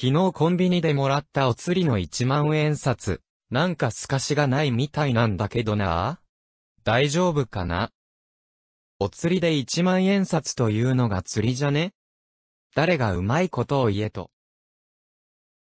昨日コンビニでもらったお釣りの1万円札。なんか透かしがないみたいなんだけどな大丈夫かなお釣りで1万円札というのが釣りじゃね誰がうまいことを言えと。